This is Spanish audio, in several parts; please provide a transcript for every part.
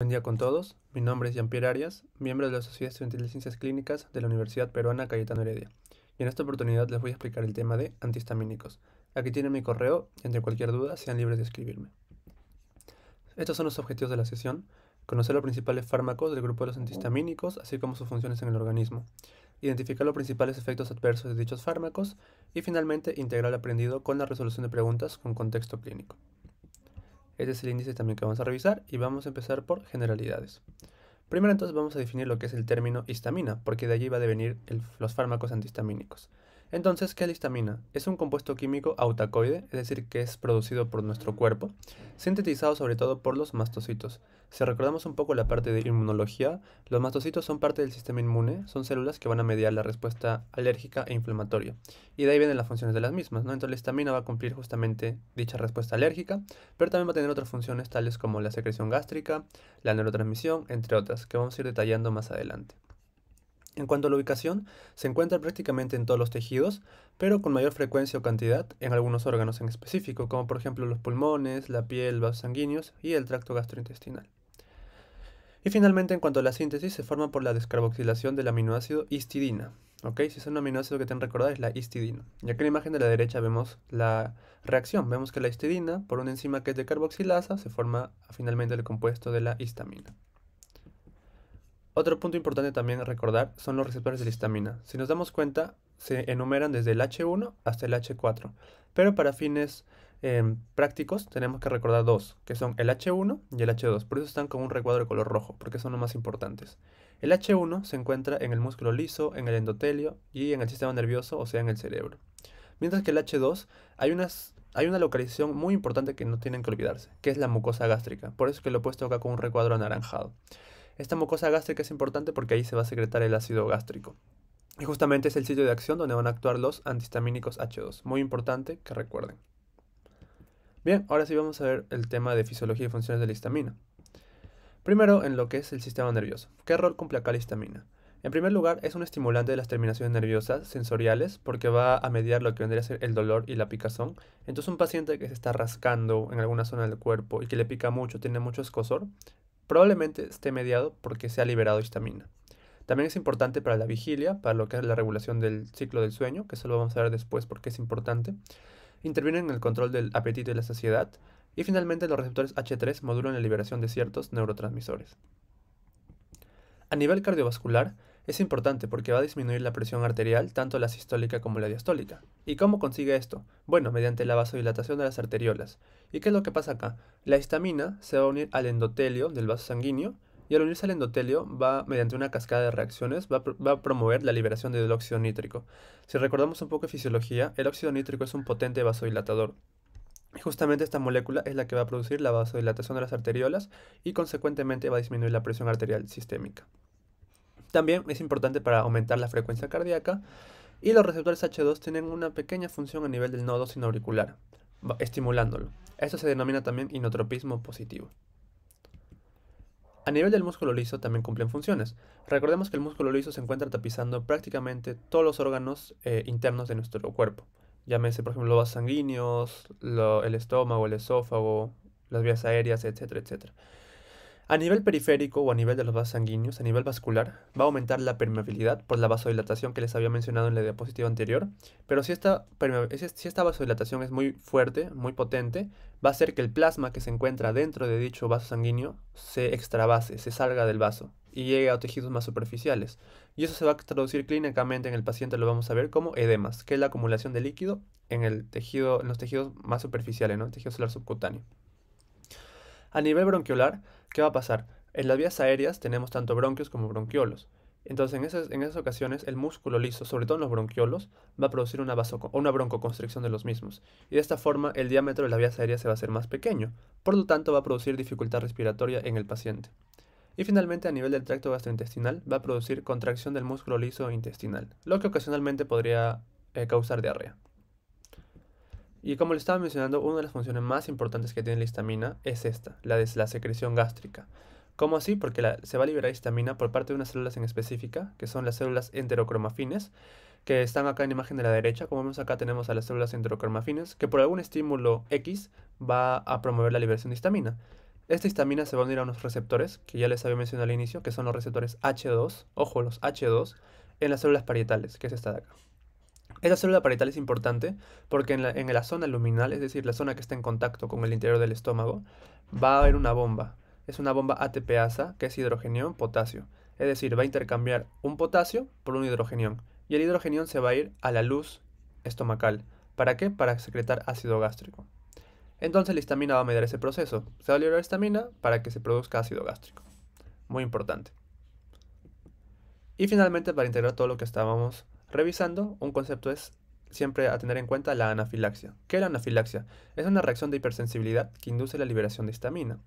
Buen día con todos, mi nombre es Jean-Pierre Arias, miembro de la Sociedad Estudiantil de Ciencias Clínicas de la Universidad Peruana Cayetano Heredia, y en esta oportunidad les voy a explicar el tema de antihistamínicos. Aquí tienen mi correo, y entre cualquier duda sean libres de escribirme. Estos son los objetivos de la sesión, conocer los principales fármacos del grupo de los antihistamínicos, así como sus funciones en el organismo, identificar los principales efectos adversos de dichos fármacos, y finalmente integrar el aprendido con la resolución de preguntas con contexto clínico. Este es el índice también que vamos a revisar y vamos a empezar por generalidades. Primero entonces vamos a definir lo que es el término histamina, porque de allí va a devenir los fármacos antihistamínicos. Entonces, ¿qué es la histamina? Es un compuesto químico autacoide, es decir, que es producido por nuestro cuerpo, sintetizado sobre todo por los mastocitos. Si recordamos un poco la parte de inmunología, los mastocitos son parte del sistema inmune, son células que van a mediar la respuesta alérgica e inflamatoria. Y de ahí vienen las funciones de las mismas, ¿no? Entonces la histamina va a cumplir justamente dicha respuesta alérgica, pero también va a tener otras funciones tales como la secreción gástrica, la neurotransmisión, entre otras, que vamos a ir detallando más adelante. En cuanto a la ubicación, se encuentra prácticamente en todos los tejidos, pero con mayor frecuencia o cantidad en algunos órganos en específico, como por ejemplo los pulmones, la piel, vasos sanguíneos y el tracto gastrointestinal. Y finalmente, en cuanto a la síntesis, se forma por la descarboxilación del aminoácido histidina. ¿ok? Si es un aminoácido que te que recordado, es la histidina. Y aquí en la imagen de la derecha vemos la reacción. Vemos que la histidina, por una enzima que es de carboxilasa, se forma finalmente el compuesto de la histamina. Otro punto importante también a recordar son los receptores de la histamina. Si nos damos cuenta, se enumeran desde el H1 hasta el H4, pero para fines em, prácticos tenemos que recordar dos, que son el H1 y el H2, por eso están con un recuadro de color rojo, porque son los más importantes. El H1 se encuentra en el músculo liso, en el endotelio y en el sistema nervioso, o sea, en el cerebro. Mientras que el H2 hay hay una localización muy importante que no tienen que olvidarse, que es la mucosa gástrica. Por eso que lo he puesto acá con un recuadro anaranjado. Esta mucosa gástrica es importante porque ahí se va a secretar el ácido gástrico. Y justamente es el sitio de acción donde van a actuar los antihistamínicos H2. Muy importante que recuerden. Bien, ahora sí vamos a ver el tema de fisiología y funciones de la histamina. Primero, en lo que es el sistema nervioso. ¿Qué rol cumple acá la histamina? En primer lugar, es un estimulante de las terminaciones nerviosas sensoriales porque va a mediar lo que vendría a ser el dolor y la picazón. Entonces, un paciente que se está rascando en alguna zona del cuerpo y que le pica mucho, tiene mucho escosor, probablemente esté mediado porque se ha liberado histamina. También es importante para la vigilia, para lo que es la regulación del ciclo del sueño, que eso vamos a ver después porque es importante. Intervienen en el control del apetito y la saciedad. Y finalmente los receptores H3 modulan la liberación de ciertos neurotransmisores. A nivel cardiovascular, es importante porque va a disminuir la presión arterial, tanto la sistólica como la diastólica. ¿Y cómo consigue esto? Bueno, mediante la vasodilatación de las arteriolas. ¿Y qué es lo que pasa acá? La histamina se va a unir al endotelio del vaso sanguíneo y al unirse al endotelio va, mediante una cascada de reacciones, va, a promover la liberación del óxido nítrico. Si recordamos un poco de fisiología, el óxido nítrico es un potente vasodilatador. justamente esta molécula es la que va a producir la vasodilatación de las arteriolas y consecuentemente va a disminuir la presión arterial sistémica. También es importante para aumentar la frecuencia cardíaca y los receptores H2 tienen una pequeña función a nivel del nodo sinauricular, estimulándolo. Esto se denomina también inotropismo positivo. A nivel del músculo liso también cumplen funciones. Recordemos que el músculo liso se encuentra tapizando prácticamente todos los órganos eh, internos de nuestro cuerpo. Llámese, por ejemplo, los vasos sanguíneos, el estómago, el esófago, las vías aéreas, etcétera, etcétera. A nivel periférico o a nivel de los vasos sanguíneos, a nivel vascular, va a aumentar la permeabilidad por la vasodilatación que les había mencionado en la diapositiva anterior, pero si esta, si esta vasodilatación es muy fuerte, muy potente, va a hacer que el plasma que se encuentra dentro de dicho vaso sanguíneo se extravase, se salga del vaso y llegue a tejidos más superficiales. Y eso se va a traducir clínicamente en el paciente, lo vamos a ver como edemas, que es la acumulación de líquido en, el tejido, en los tejidos más superficiales, ¿no? el tejido solar subcutáneo. A nivel bronquiolar, ¿Qué va a pasar? En las vías aéreas tenemos tanto bronquios como bronquiolos. Entonces, en esas, en esas ocasiones, el músculo liso, sobre todo en los bronquiolos, va a producir una, broncoconstricción de los mismos. Y de esta forma, el diámetro de las vías aéreas se va a hacer más pequeño. Por lo tanto, va a producir dificultad respiratoria en el paciente. Y finalmente, a nivel del tracto gastrointestinal, va a producir contracción del músculo liso e intestinal, lo que ocasionalmente podría eh, causar diarrea. Y como les estaba mencionando, una de las funciones más importantes que tiene la histamina es esta, la de la secreción gástrica. ¿Cómo así? Porque se va a liberar histamina por parte de unas células en específica, que son las células enterocromafines, que están acá en la imagen de la derecha. Como vemos acá tenemos a las células enterocromafines, que por algún estímulo X va a promover la liberación de histamina. Esta histamina se va a unir a unos receptores, que ya les había mencionado al inicio, que son los receptores H2, ojo, los H2, en las células parietales, que es esta de acá. Esa célula parietal es importante porque en la, zona luminal, es decir, la zona que está en contacto con el interior del estómago, va a haber una bomba. Es una bomba ATPasa que es hidrogenión-potasio. Es decir, va a intercambiar un potasio por un hidrogenión. Y el hidrogenión se va a ir a la luz estomacal. ¿Para qué? Para secretar ácido gástrico. Entonces la histamina va a medir ese proceso. Se va a liberar histamina para que se produzca ácido gástrico. Muy importante. Y finalmente, para integrar todo lo que estábamos Revisando, un concepto es siempre a tener en cuenta la anafilaxia. ¿Qué es la anafilaxia? Es una reacción de hipersensibilidad que induce la liberación de histamina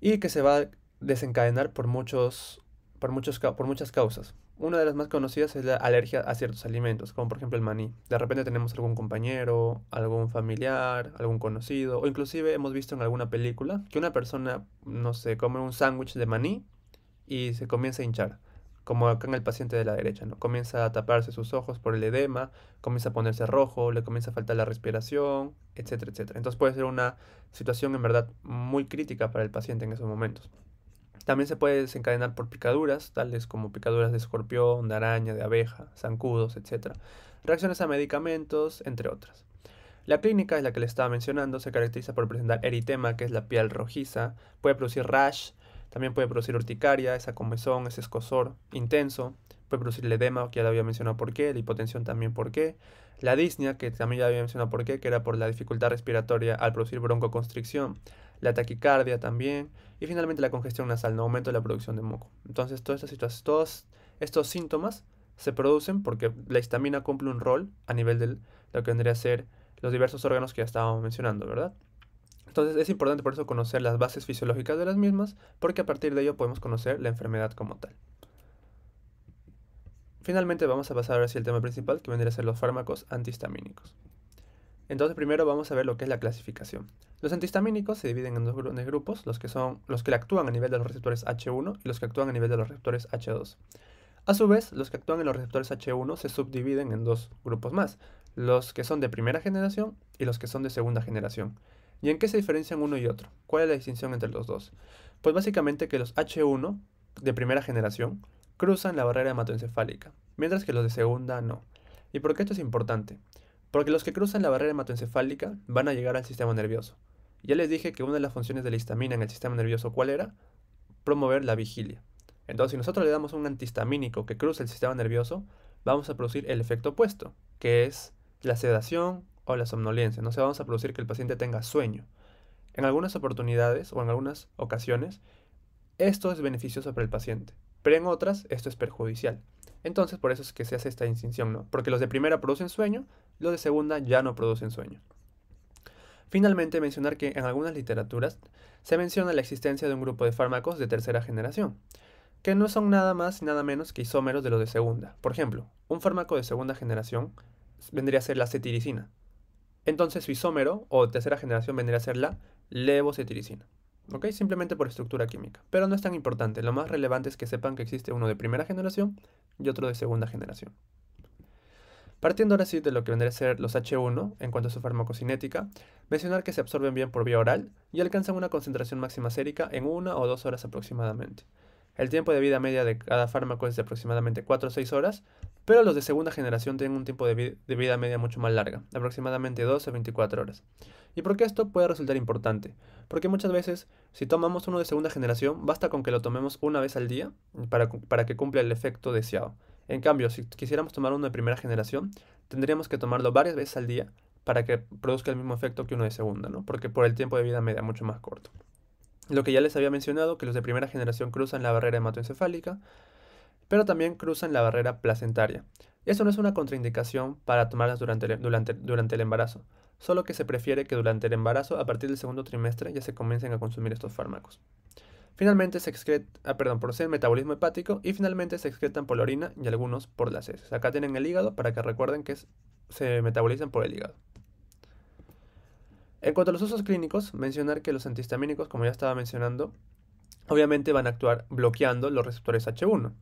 y que se va a desencadenar por, muchos, por, muchos, por muchas causas. Una de las más conocidas es la alergia a ciertos alimentos, como por ejemplo el maní. De repente tenemos algún compañero, algún familiar, algún conocido, o inclusive hemos visto en alguna película que una persona, no sé, come un sándwich de maní y se comienza a hinchar como acá en el paciente de la derecha, ¿no? Comienza a taparse sus ojos por el edema, comienza a ponerse rojo, le comienza a faltar la respiración, etcétera, etcétera. Entonces puede ser una situación en verdad muy crítica para el paciente en esos momentos. También se puede desencadenar por picaduras, tales como picaduras de escorpión, de araña, de abeja, zancudos, etcétera. Reacciones a medicamentos, entre otras. La clínica es la que le estaba mencionando, se caracteriza por presentar eritema, que es la piel rojiza, puede producir rash, también puede producir urticaria, esa comezón, ese escosor intenso. Puede producir el edema, que ya lo había mencionado por qué, la hipotensión también por qué. La disnea, que también ya había mencionado por qué, que era por la dificultad respiratoria al producir broncoconstricción. La taquicardia también. Y finalmente la congestión nasal, no aumento de la producción de moco. Entonces, todas estas todos estos síntomas se producen porque la histamina cumple un rol a nivel de lo que vendría a ser los diversos órganos que ya estábamos mencionando, ¿verdad? Entonces es importante por eso conocer las bases fisiológicas de las mismas, porque a partir de ello podemos conocer la enfermedad como tal. Finalmente vamos a pasar ahora hacia el tema principal, que vendría a ser los fármacos antihistamínicos. Entonces primero vamos a ver lo que es la clasificación. Los antihistamínicos se dividen en dos grupos, los que son los que actúan a nivel de los receptores H1 y los que actúan a nivel de los receptores H2. A su vez, los que actúan en los receptores H1 se subdividen en dos grupos más, los que son de primera generación y los que son de segunda generación. ¿Y en qué se diferencian uno y otro? ¿Cuál es la distinción entre los dos? Pues básicamente que los H1 de primera generación cruzan la barrera hematoencefálica, mientras que los de segunda no. ¿Y por qué esto es importante? Porque los que cruzan la barrera hematoencefálica van a llegar al sistema nervioso. Ya les dije que una de las funciones de la histamina en el sistema nervioso, ¿cuál era? Promover la vigilia. Entonces, si nosotros le damos un antihistamínico que cruza el sistema nervioso, vamos a producir el efecto opuesto, que es la sedación, o la somnolencia. No se vamos a producir que el paciente tenga sueño. En algunas oportunidades o en algunas ocasiones, esto es beneficioso para el paciente, pero en otras esto es perjudicial. Entonces, por eso es que se hace esta distinción, ¿no? Porque los de primera producen sueño, los de segunda ya no producen sueño. Finalmente, mencionar que en algunas literaturas se menciona la existencia de un grupo de fármacos de tercera generación, que no son nada más y nada menos que isómeros de los de segunda. Por ejemplo, un fármaco de segunda generación vendría a ser la cetiricina, entonces su isómero o tercera generación vendría a ser la levocetiricina. ¿Ok? Simplemente por estructura química. Pero no es tan importante. Lo más relevante es que sepan que existe uno de primera generación y otro de segunda generación. Partiendo ahora sí de lo que vendría a ser los H1 en cuanto a su farmacocinética, mencionar que se absorben bien por vía oral y alcanzan una concentración máxima sérica en una o dos horas aproximadamente. El tiempo de vida media de cada fármaco es de aproximadamente 4 o 6 horas, pero los de segunda generación tienen un tiempo de, vida media mucho más larga, aproximadamente 12 a 24 horas. ¿Y por qué esto puede resultar importante? Porque muchas veces, si tomamos uno de segunda generación, basta con que lo tomemos una vez al día para, para que cumpla el efecto deseado. En cambio, si quisiéramos tomar uno de primera generación, tendríamos que tomarlo varias veces al día para que produzca el mismo efecto que uno de segunda, ¿no? Porque por el tiempo de vida media mucho más corto. Lo que ya les había mencionado, que los de primera generación cruzan la barrera hematoencefálica, pero también cruzan la barrera placentaria. Eso no es una contraindicación para tomarlas durante el, durante, durante el embarazo, solo que se prefiere que durante el embarazo, a partir del segundo trimestre, ya se comiencen a consumir estos fármacos. Finalmente se excreta, ah, perdón, por el metabolismo hepático y finalmente se excretan por la orina y algunos por las heces. Acá tienen el hígado para que recuerden que se metabolizan por el hígado. En cuanto a los usos clínicos, mencionar que los antihistamínicos, como ya estaba mencionando, obviamente van a actuar bloqueando los receptores H1.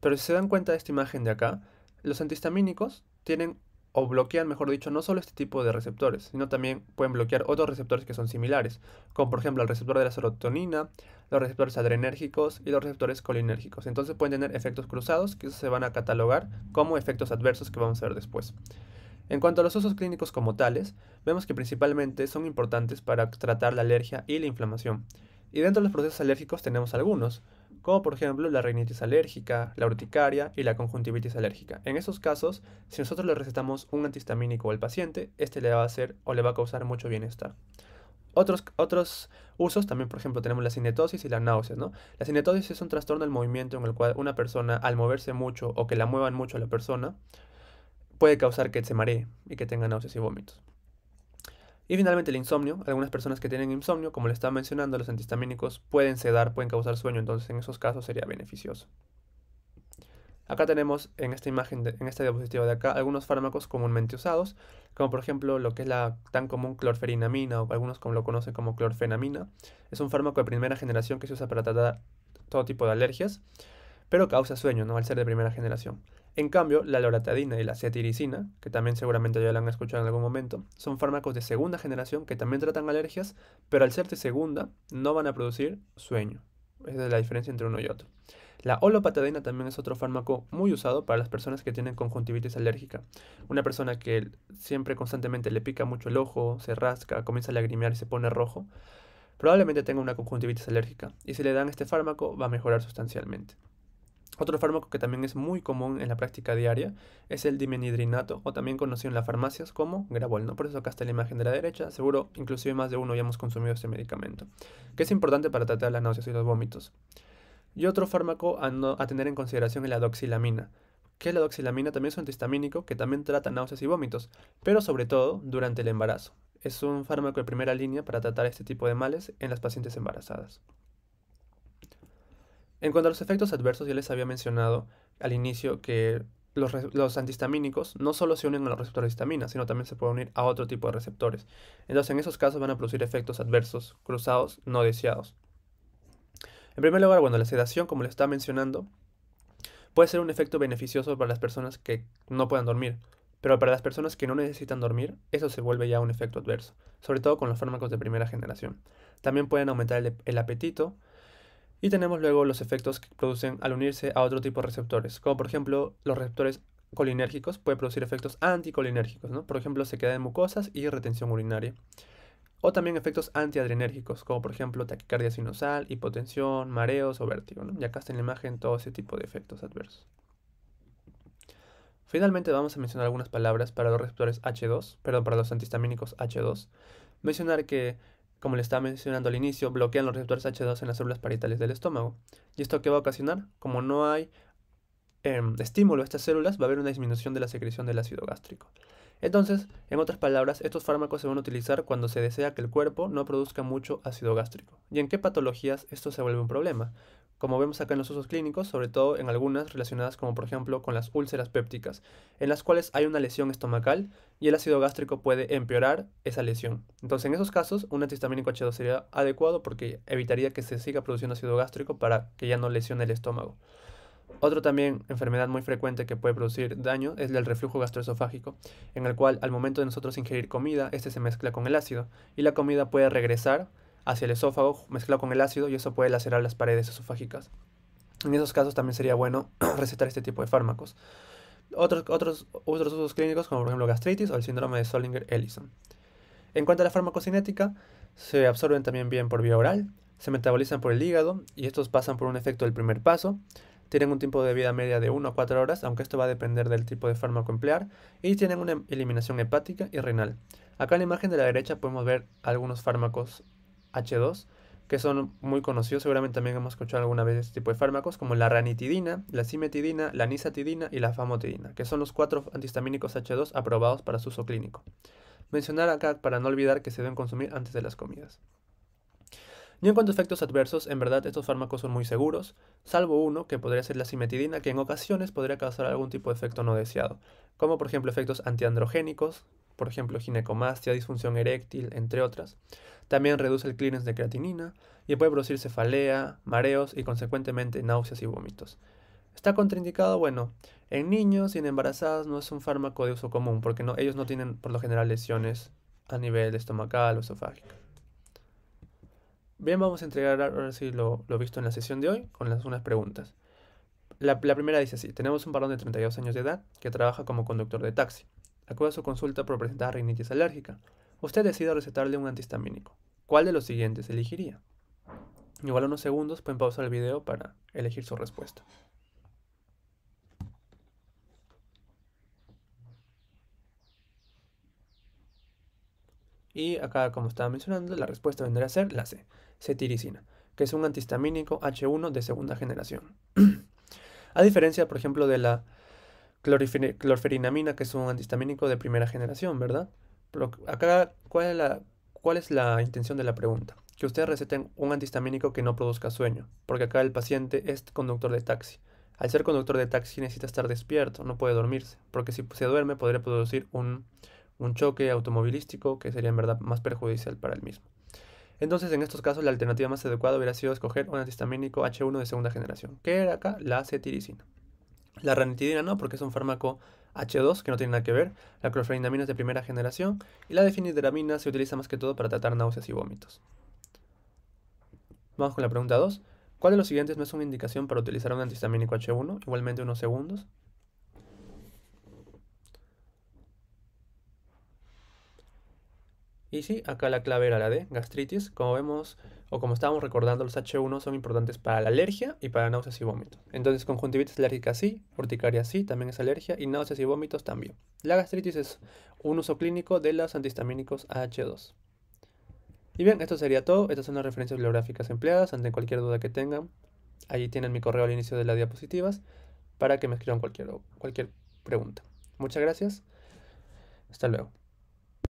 Pero si se dan cuenta de esta imagen de acá, los antihistamínicos tienen o bloquean, mejor dicho, no solo este tipo de receptores, sino también pueden bloquear otros receptores que son similares, como por ejemplo el receptor de la serotonina, los receptores adrenérgicos y los receptores colinérgicos. Entonces pueden tener efectos cruzados que se van a catalogar como efectos adversos que vamos a ver después. En cuanto a los usos clínicos como tales, vemos que principalmente son importantes para tratar la alergia y la inflamación. Y dentro de los procesos alérgicos tenemos algunos, como por ejemplo la rinitis alérgica, la urticaria y la conjuntivitis alérgica. En esos casos, si nosotros le recetamos un antihistamínico al paciente, este le va a hacer o le va a causar mucho bienestar. Otros, otros, usos también, por ejemplo, tenemos la cinetosis y la náusea, ¿no? La cinetosis es un trastorno del movimiento en el cual una persona, al moverse mucho o que la muevan mucho a la persona, puede causar que se maree y que tenga náuseas y vómitos. Y finalmente el insomnio. Algunas personas que tienen insomnio, como le estaba mencionando, los antihistamínicos pueden sedar, pueden causar sueño, entonces en esos casos sería beneficioso. Acá tenemos en esta imagen, en esta diapositiva de acá, algunos fármacos comúnmente usados, como por ejemplo lo que es la tan común clorferinamina, o algunos como lo conocen como clorfenamina. Es un fármaco de primera generación que se usa para tratar todo tipo de alergias, pero causa sueño, ¿no? Al ser de primera generación. En cambio, la loratadina y la cetiricina, que también seguramente ya la han escuchado en algún momento, son fármacos de segunda generación que también tratan alergias, pero al ser de segunda no van a producir sueño. Esa es la diferencia entre uno y otro. La olopatadina también es otro fármaco muy usado para las personas que tienen conjuntivitis alérgica. Una persona que siempre constantemente le pica mucho el ojo, se rasca, comienza a lagrimear y se pone rojo, probablemente tenga una conjuntivitis alérgica y si le dan este fármaco va a mejorar sustancialmente. Otro fármaco que también es muy común en la práctica diaria es el dimenidrinato, o también conocido en las farmacias como Gravol, ¿no? Por eso acá está la imagen de la derecha, seguro inclusive más de uno ya hemos consumido este medicamento, que es importante para tratar las náuseas y los vómitos. Y otro fármaco a, tener en consideración es la doxilamina, que la doxilamina también es un antihistamínico que también trata náuseas y vómitos, pero sobre todo durante el embarazo. Es un fármaco de primera línea para tratar este tipo de males en las pacientes embarazadas. En cuanto a los efectos adversos, ya les había mencionado al inicio que los, antihistamínicos no solo se unen a los receptores de histamina, sino también se pueden unir a otro tipo de receptores. Entonces, en esos casos van a producir efectos adversos cruzados no deseados. En primer lugar, bueno, la sedación, como les estaba mencionando, puede ser un efecto beneficioso para las personas que no puedan dormir, pero para las personas que no necesitan dormir, eso se vuelve ya un efecto adverso, sobre todo con los fármacos de primera generación. También pueden aumentar el apetito, y tenemos luego los efectos que producen al unirse a otro tipo de receptores, como por ejemplo los receptores colinérgicos puede producir efectos anticolinérgicos, ¿no? Por ejemplo, sequedad de mucosas y retención urinaria. O también efectos antiadrenérgicos, como por ejemplo taquicardia sinusal, hipotensión, mareos o vértigo. ya Y acá está en la imagen todo ese tipo de efectos adversos. Finalmente vamos a mencionar algunas palabras para los receptores H2, perdón, para los antihistamínicos H2. Mencionar que como le estaba mencionando al inicio, bloquean los receptores H2 en las células parietales del estómago. ¿Y esto qué va a ocasionar? Como no hay em, estímulo a estas células, va a haber una disminución de la secreción del ácido gástrico. Entonces, en otras palabras, estos fármacos se van a utilizar cuando se desea que el cuerpo no produzca mucho ácido gástrico. ¿Y en qué patologías esto se vuelve un problema? Como vemos acá en los usos clínicos, sobre todo en algunas relacionadas como por ejemplo con las úlceras pépticas, en las cuales hay una lesión estomacal y el ácido gástrico puede empeorar esa lesión. Entonces en esos casos un antihistamínico H2 sería adecuado porque evitaría que se siga produciendo ácido gástrico para que ya no lesione el estómago. Otro también enfermedad muy frecuente que puede producir daño es el reflujo gastroesofágico, en el cual al momento de nosotros ingerir comida, este se mezcla con el ácido y la comida puede regresar hacia el esófago mezclado con el ácido y eso puede lacerar las paredes esofágicas. En esos casos también sería bueno recetar este tipo de fármacos. Otros, otros, otros usos clínicos como por ejemplo gastritis o el síndrome de sollinger ellison En cuanto a la farmacocinética, se absorben también bien por vía oral, se metabolizan por el hígado y estos pasan por un efecto del primer paso, tienen un tiempo de vida media de 1 a 4 horas, aunque esto va a depender del tipo de fármaco emplear, y tienen una eliminación hepática y renal. Acá en la imagen de la derecha podemos ver algunos fármacos H2 que son muy conocidos, seguramente también hemos escuchado alguna vez este tipo de fármacos, como la ranitidina, la cimetidina, la nisatidina y la famotidina, que son los cuatro antihistamínicos H2 aprobados para su uso clínico. Mencionar acá para no olvidar que se deben consumir antes de las comidas. Y en cuanto a efectos adversos, en verdad estos fármacos son muy seguros, salvo uno que podría ser la simetidina, que en ocasiones podría causar algún tipo de efecto no deseado, como por ejemplo efectos antiandrogénicos, por ejemplo ginecomastia, disfunción eréctil, entre otras. También reduce el clearance de creatinina y puede producir cefalea, mareos y consecuentemente náuseas y vómitos. ¿Está contraindicado? Bueno, en niños y en embarazadas no es un fármaco de uso común porque ellos no tienen por lo general lesiones a nivel estomacal o esofágico. Bien, vamos a entregar ahora sí lo, visto en la sesión de hoy con las unas preguntas. La, primera dice así, tenemos un varón de 32 años de edad que trabaja como conductor de taxi. Acude a su consulta por presentar rinitis alérgica. Usted decide recetarle un antihistamínico. ¿Cuál de los siguientes elegiría? Igual unos segundos pueden pausar el video para elegir su respuesta. Y acá, como estaba mencionando, la respuesta vendría a ser la C, cetiricina, que es un antihistamínico H1 de segunda generación. a diferencia, por ejemplo, de la clorferinamina, que es un antihistamínico de primera generación, ¿verdad? Pero acá, ¿cuál es la, cuál es la intención de la pregunta? que ustedes receten un antihistamínico que no produzca sueño, porque acá el paciente es conductor de taxi. Al ser conductor de taxi necesita estar despierto, no puede dormirse, porque si se duerme podría producir un, un choque automovilístico que sería en verdad más perjudicial para el mismo. Entonces, en estos casos, la alternativa más adecuada hubiera sido escoger un antihistamínico H1 de segunda generación, que era acá la cetiricina. La ranitidina no, porque es un fármaco H2 que no tiene nada que ver. La clorfenidamina es de primera generación y la definidramina se utiliza más que todo para tratar náuseas y vómitos. Vamos con la pregunta 2. ¿Cuál de los siguientes no es una indicación para utilizar un antihistamínico H1? Igualmente unos segundos. Y sí, acá la clave era la de gastritis. Como vemos, o como estábamos recordando, los H1 son importantes para la alergia y para náuseas y vómitos. Entonces, conjuntivitis alérgica sí, urticaria sí, también es alergia, y náuseas y vómitos también. La gastritis es un uso clínico de los antihistamínicos H2. Y bien, esto sería todo. Estas son las referencias bibliográficas empleadas. Ante cualquier duda que tengan, allí tienen mi correo al inicio de las diapositivas para que me escriban cualquier, cualquier pregunta. Muchas gracias. Hasta luego.